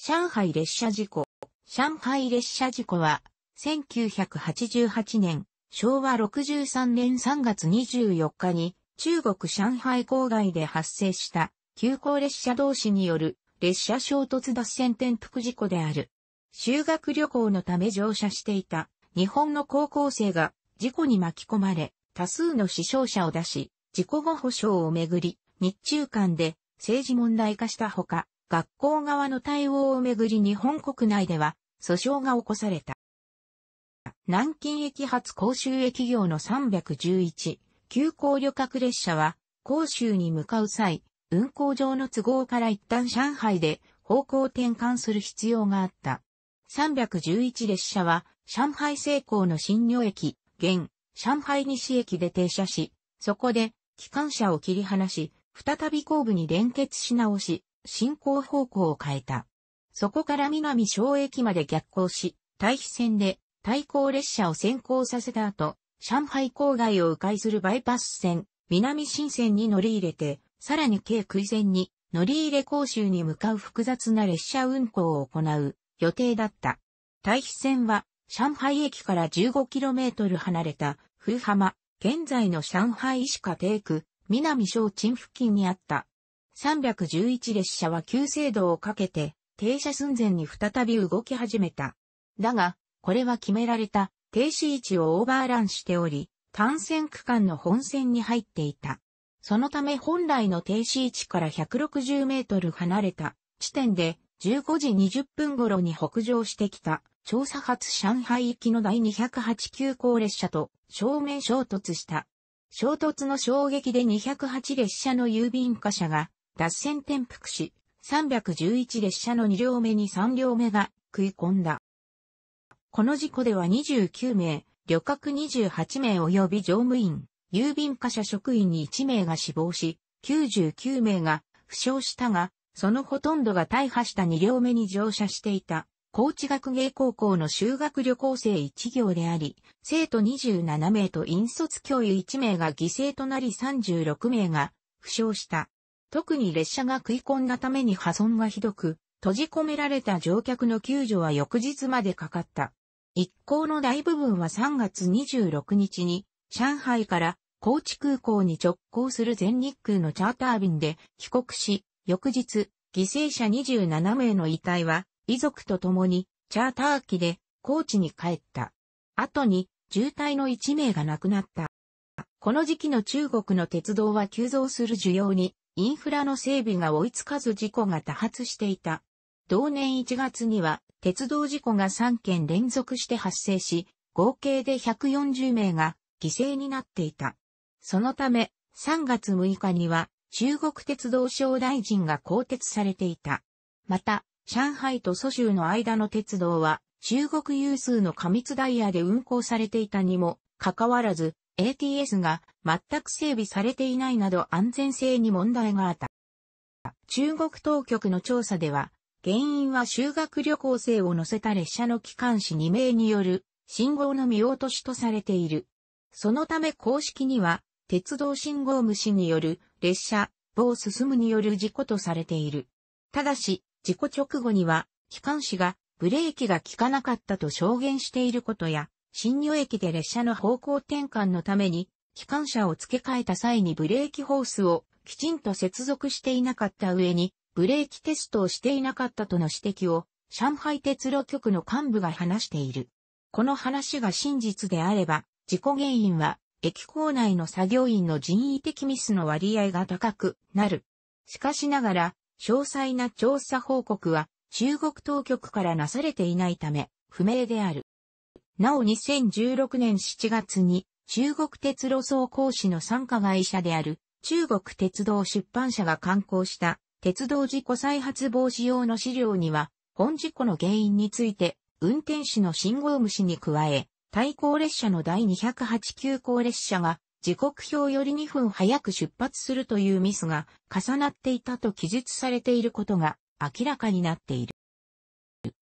上海列車事故。上海列車事故は、1988年、昭和63年3月24日に、中国上海郊外で発生した、急行列車同士による列車衝突脱線転覆事故である。修学旅行のため乗車していた日本の高校生が事故に巻き込まれ、多数の死傷者を出し、事故後保障をめぐり、日中間で政治問題化したほか、学校側の対応をめぐり日本国内では訴訟が起こされた。南京駅発甲州駅業の311、急行旅客列車は、甲州に向かう際、運行上の都合から一旦上海で方向転換する必要があった。311列車は、上海西港の新旅駅、現、上海西駅で停車し、そこで、機関車を切り離し、再び後部に連結し直し、進行方向を変えた。そこから南小駅まで逆行し、対比線で対向列車を先行させた後、上海郊外を迂回するバイパス線、南新線に乗り入れて、さらに軽空線に乗り入れ甲州に向かう複雑な列車運行を行う予定だった。対比線は上海駅から 15km 離れた風浜、現在の上海石下低区、南小鎮付近にあった311列車は急制度をかけて、停車寸前に再び動き始めた。だが、これは決められた停止位置をオーバーランしており、単線区間の本線に入っていた。そのため本来の停止位置から160メートル離れた地点で15時20分頃に北上してきた調査発上海行きの第208急行列車と正面衝突した。衝突の衝撃で208列車の郵便貨車が脱線転覆し、311列車の2両目に3両目が食い込んだ。この事故では29名、旅客28名及び乗務員、郵便貨車職員に1名が死亡し、99名が負傷したが、そのほとんどが大破した2両目に乗車していた、高知学芸高校の修学旅行生1行であり、生徒27名と引率教諭1名が犠牲となり36名が負傷した。特に列車が食い込んだために破損がひどく、閉じ込められた乗客の救助は翌日までかかった。一行の大部分は3月26日に、上海から高知空港に直行する全日空のチャーター便で帰国し、翌日、犠牲者27名の遺体は、遺族と共に、チャーター機で、高知に帰った。後に、渋滞の1名が亡くなった。この時期の中国の鉄道は急増する需要にインフラの整備が追いつかず事故が多発していた。同年1月には、鉄道事故が3件連続して発生し、合計で140名が犠牲になっていた。そのため、3月6日には、中国鉄道省大臣が更迭されていた。また、上海と蘇州の間の鉄道は、中国有数の過密ダイヤで運行されていたにも、かかわらず、ATS が全く整備されていないなど安全性に問題があった。中国当局の調査では、原因は修学旅行生を乗せた列車の機関士2名による信号の見落としとされている。そのため公式には、鉄道信号無視による列車、棒進むによる事故とされている。ただし、事故直後には、機関士がブレーキが効かなかったと証言していることや、新入駅で列車の方向転換のために、機関車を付け替えた際にブレーキホースをきちんと接続していなかった上に、ブレーキテストをしていなかったとの指摘を、上海鉄路局の幹部が話している。この話が真実であれば、事故原因は、駅構内の作業員の人為的ミスの割合が高くなる。しかしながら、詳細な調査報告は、中国当局からなされていないため、不明である。なお2016年7月に中国鉄路総工士の参加会社である中国鉄道出版社が刊行した鉄道事故再発防止用の資料には本事故の原因について運転士の信号無視に加え対向列車の第208急行列車が時刻表より2分早く出発するというミスが重なっていたと記述されていることが明らかになっている。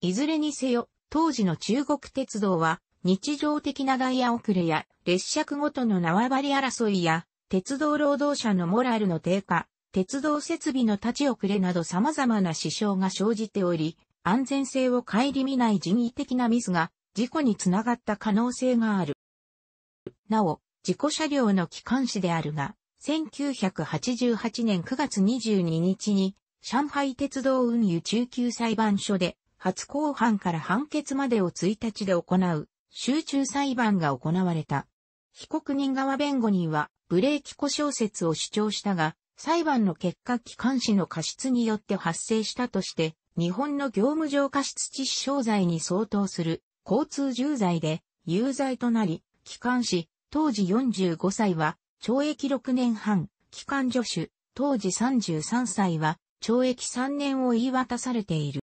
いずれにせよ、当時の中国鉄道は日常的なダイヤ遅れや列車ごとの縄張り争いや鉄道労働者のモラルの低下、鉄道設備の立ち遅れなど様々な支障が生じており、安全性を顧みない人為的なミスが事故につながった可能性がある。なお、事故車両の機関士であるが、1988年9月22日に上海鉄道運輸中級裁判所で初公判から判決までを1日で行う集中裁判が行われた。被告人側弁護人は、ブレーキ故障説を主張したが、裁判の結果機関士の過失によって発生したとして、日本の業務上過失致死傷罪に相当する交通重罪で有罪となり、機関士、当時45歳は懲役6年半、機関助手、当時33歳は懲役3年を言い渡されている。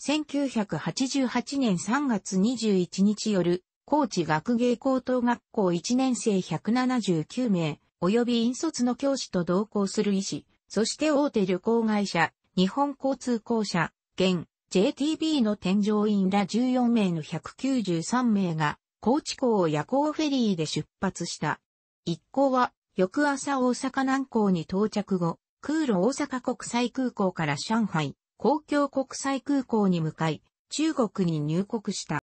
1988年3月21日夜、高知学芸高等学校1年生179名、及び引率の教師と同行する医師、そして大手旅行会社、日本交通公社、現 JTB の添乗員ら14名の193名が、高知港を夜行フェリーで出発した。一行は、翌朝大阪南港に到着後、空路大阪国際空港から上海、公共国際空港に向かい、中国に入国した。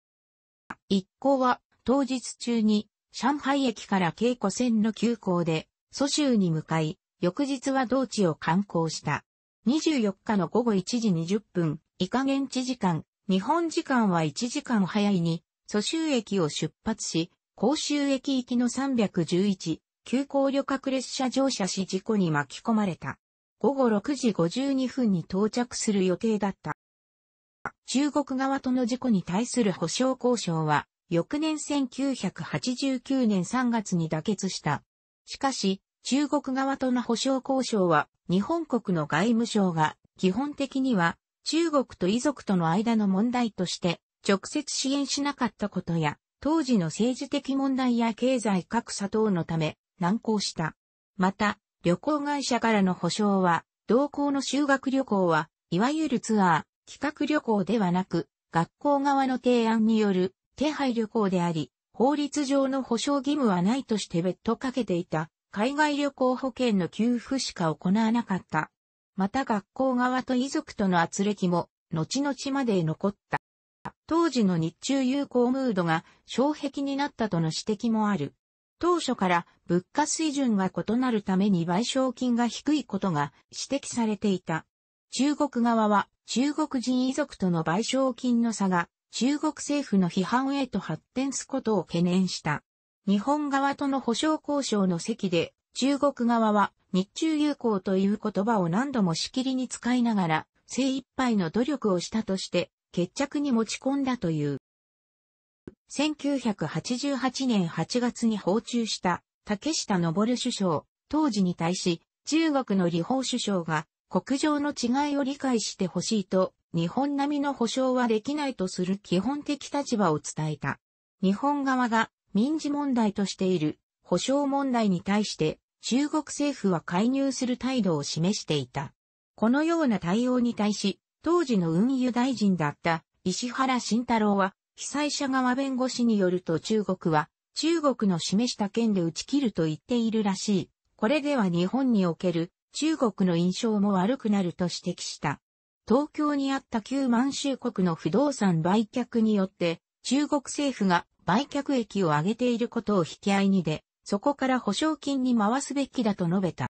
一行は当日中に上海駅から稽古線の急行で蘇州に向かい、翌日は同地を観光した。24日の午後1時20分、以下現地時間、日本時間は1時間早いに、蘇州駅を出発し、甲州駅行きの311、急行旅客列車乗車し事故に巻き込まれた。午後6時52分に到着する予定だった。中国側との事故に対する保障交渉は、翌年1989年3月に妥結した。しかし、中国側との保障交渉は、日本国の外務省が、基本的には、中国と遺族との間の問題として、直接支援しなかったことや、当時の政治的問題や経済格差等のため、難航した。また、旅行会社からの保証は、同行の修学旅行は、いわゆるツアー、企画旅行ではなく、学校側の提案による手配旅行であり、法律上の保証義務はないとして別途かけていた、海外旅行保険の給付しか行わなかった。また学校側と遺族との圧力も、後々まで残った。当時の日中友好ムードが障壁になったとの指摘もある。当初から物価水準が異なるために賠償金が低いことが指摘されていた。中国側は中国人遺族との賠償金の差が中国政府の批判へと発展すことを懸念した。日本側との保障交渉の席で中国側は日中友好という言葉を何度もしきりに使いながら精一杯の努力をしたとして決着に持ち込んだという。1988年8月に訪中した竹下登首相、当時に対し、中国の李法首相が、国情の違いを理解してほしいと、日本並みの保障はできないとする基本的立場を伝えた。日本側が民事問題としている保障問題に対して中国政府は介入する態度を示していた。このような対応に対し、当時の運輸大臣だった石原慎太郎は、被災者側弁護士によると中国は中国の示した件で打ち切ると言っているらしい。これでは日本における中国の印象も悪くなると指摘した。東京にあった旧満州国の不動産売却によって、中国政府が売却益を上げていることを引き合いにで、そこから保証金に回すべきだと述べた。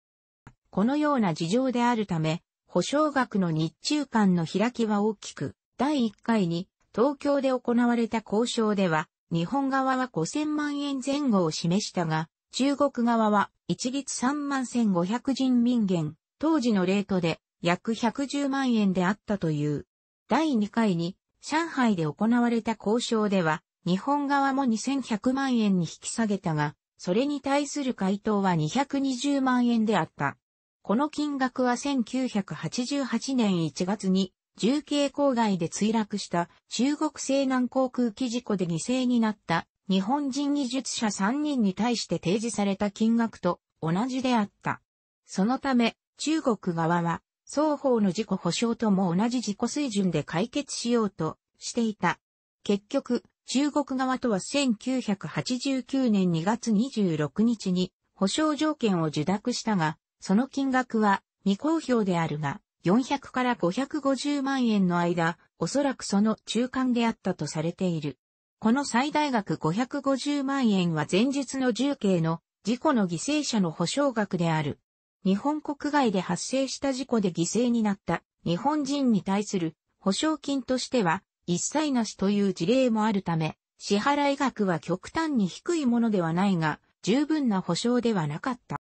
このような事情であるため、保証額の日中間の開きは大きく、第1回に東京で行われた交渉では、日本側は5000万円前後を示したが、中国側は一律3万1500人民元、当時のレートで約110万円であったという。第2回に上海で行われた交渉では、日本側も2100万円に引き下げたが、それに対する回答は220万円であった。この金額は1988年1月に重慶郊外で墜落した中国西南航空機事故で犠牲になった日本人技術者3人に対して提示された金額と同じであった。そのため、中国側は、双方の事故保障とも同じ自己水準で解決しようとしていた。結局、中国側とは1989年2月26日に保証条件を受諾したが、その金額は未公表であるが、400から550万円の間、おそらくその中間であったとされている。この最大額550万円は前日の重慶の事故の犠牲者の保証額である。日本国外で発生した事故で犠牲になった日本人に対する保証金としては一切なしという事例もあるため、支払額は極端に低いものではないが、十分な保証ではなかった。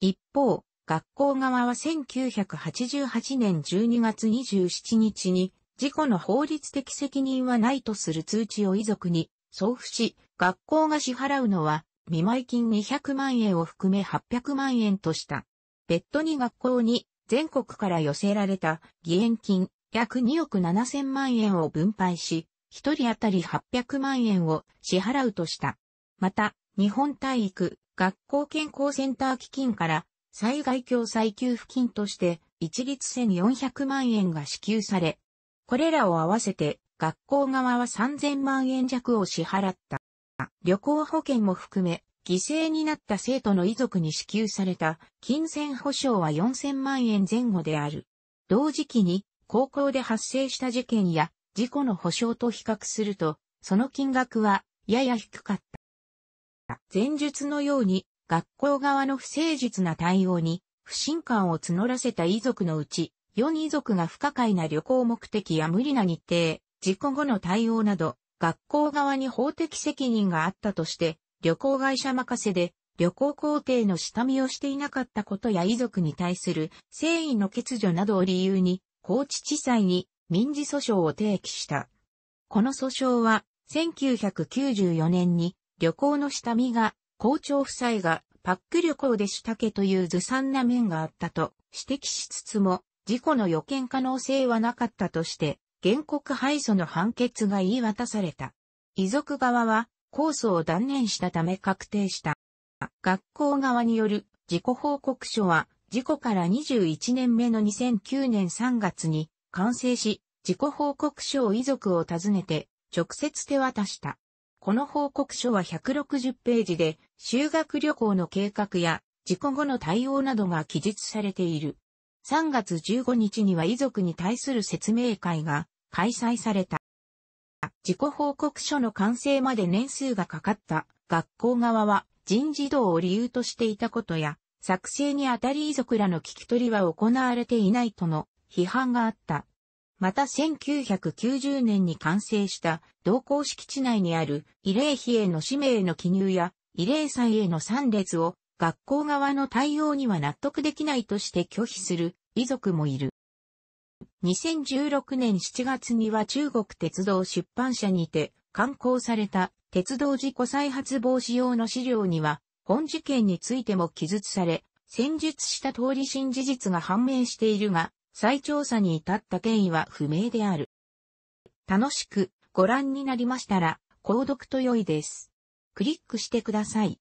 一方、学校側は1988年12月27日に、事故の法律的責任はないとする通知を遺族に送付し、学校が支払うのは、見舞金200万円を含め800万円とした。別途に学校に全国から寄せられた義援金約2億7000万円を分配し、1人当たり800万円を支払うとした。また、日本体育学校健康センター基金から災害共済給付金として一律1400万円が支給され、これらを合わせて学校側は3000万円弱を支払った。旅行保険も含め、犠牲になった生徒の遺族に支給された金銭保障は4000万円前後である。同時期に高校で発生した事件や事故の保障と比較すると、その金額はやや低かった。前述のように学校側の不誠実な対応に不信感を募らせた遺族のうち、4遺族が不可解な旅行目的や無理な日程、事故後の対応など、学校側に法的責任があったとして、旅行会社任せで旅行工程の下見をしていなかったことや遺族に対する誠意の欠如などを理由に、高知地裁に民事訴訟を提起した。この訴訟は、1994年に旅行の下見が校長夫妻がパック旅行でしたけというずさんな面があったと指摘しつつも、事故の予見可能性はなかったとして、原告敗訴の判決が言い渡された。遺族側は、控訴を断念したため確定した。学校側による事故報告書は、事故から21年目の2009年3月に完成し、事故報告書を遺族を訪ねて直接手渡した。この報告書は160ページで修学旅行の計画や事故後の対応などが記述されている。3月15日には遺族に対する説明会が開催された。事故報告書の完成まで年数がかかった学校側は人事道を理由としていたことや作成にあたり遺族らの聞き取りは行われていないとの批判があった。また1990年に完成した同校敷地内にある慰霊碑への氏名の記入や慰霊祭への参列を学校側の対応には納得できないとして拒否する遺族もいる。2016年7月には中国鉄道出版社にて刊行された鉄道事故再発防止用の資料には本事件についても記述され、先述した通り新事実が判明しているが、再調査に至った経緯は不明である。楽しくご覧になりましたら、購読と良いです。クリックしてください。